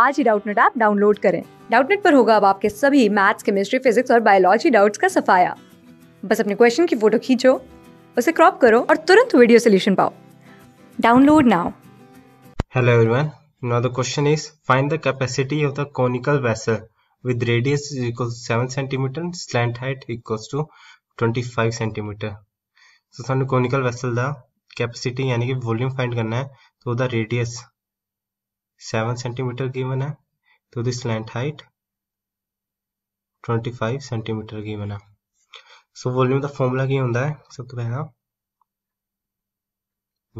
आज ही Doubtnut app download करें डाउटनेट पर होगा अब आपके सभी मैथ्स केमिस्ट्री फिजिक्स और बायोलॉजी डाउट्स का सफाया बस अपने क्वेश्चन की फोटो खींचो उसे क्रॉप करो और तुरंत वीडियो सोल्यूशन पाओ download now hello everyone now the question is find the capacity of the conical vessel with radius is equal to 7 cm slant height equals to 25 centimetre so सानू conical vessel ਦਾ capacity यानी कि volume find करना है तो the radius 7 centimeter given है तो the slant height 25 centimeter given है ਸੋ volume ਦਾ formula ਕੀ ਹੁੰਦਾ ਹੈ ਸਭ ਤੋਂ ਪਹਿਲਾਂ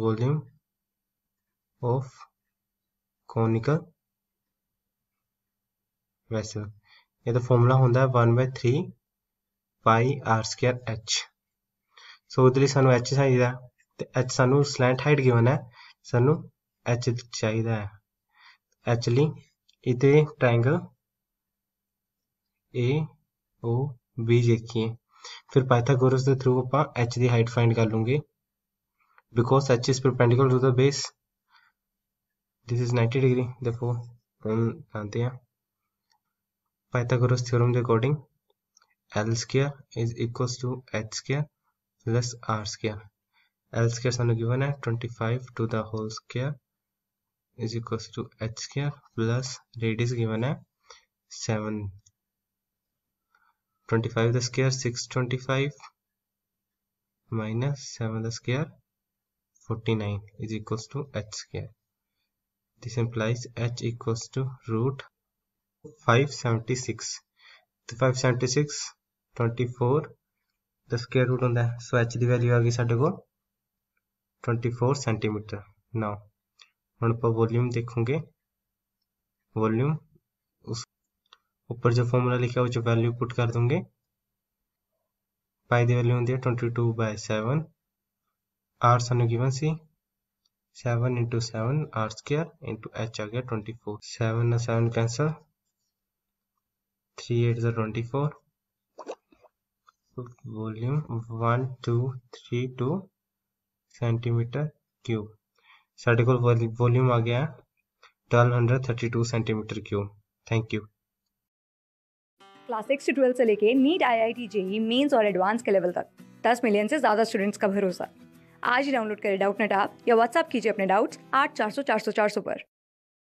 ਵੋਲਿਊਮ ਆਫ ਕੋਨਿਕਲ ਵੈਸਲ ਇਹਦਾ ਫਾਰਮੂਲਾ ਹੁੰਦਾ ਹੈ 1/3 ਪਾਈ r2 h ਸੋ ਉਹਦੇ ਲਈ ਸਾਨੂੰ h ਚਾਹੀਦਾ ਤੇ h ਸਾਨੂੰ ਸਲੈਂਟ ਹਾਈਟ ਗਿਵਨ ਹੈ ਸਾਨੂੰ h ਚਾਹੀਦਾ ਹੈ एक्चुअली इतने ट्राइंगल ए ओ बी देखिए फिर पाइथागोरस के थ्रू आप एच की हाइट फाइंड कर लूंगे because H is perpendicular to the base this is ninety degree देखो हम जानते हैं पाइथागोरस थ्योरम के according L square is equals to H square plus R square L square सानू गिवन है five to the whole square is equal to H square plus radius given है seven twenty five the square six twenty five minus 7 the square 49 is equals to h square this implies h equals to root 576 the 576 24 the square root on the so h the value is 24 centimeter now वहाँ पर volume देखोगे volume उस ऊपर जो formula लिखा है वो जो वैल्यू पुट कर दूंगे पाई दैल्यू वैल्यू होती है twenty two by seven R सानू given C seven into seven R square into H आ गया ट्वेंटी फोर सेवन ना seven cancel three eight twenty four volume one two three two centimetre cube साढ़े को volume आ गया twelve hundred thirty two centimetre cube thank you class six से twelfth से लेके NEET I I T JEE mains और advance के level तक दस मिलियन से ज़्यादा स्टूडेंट्स का भरोसा आज ही डाउनलोड करें डाउट नेट आप या व्हाट्सअप कीजिए अपने डाउट्स आठ चार सौ चार सौ चार सौ पर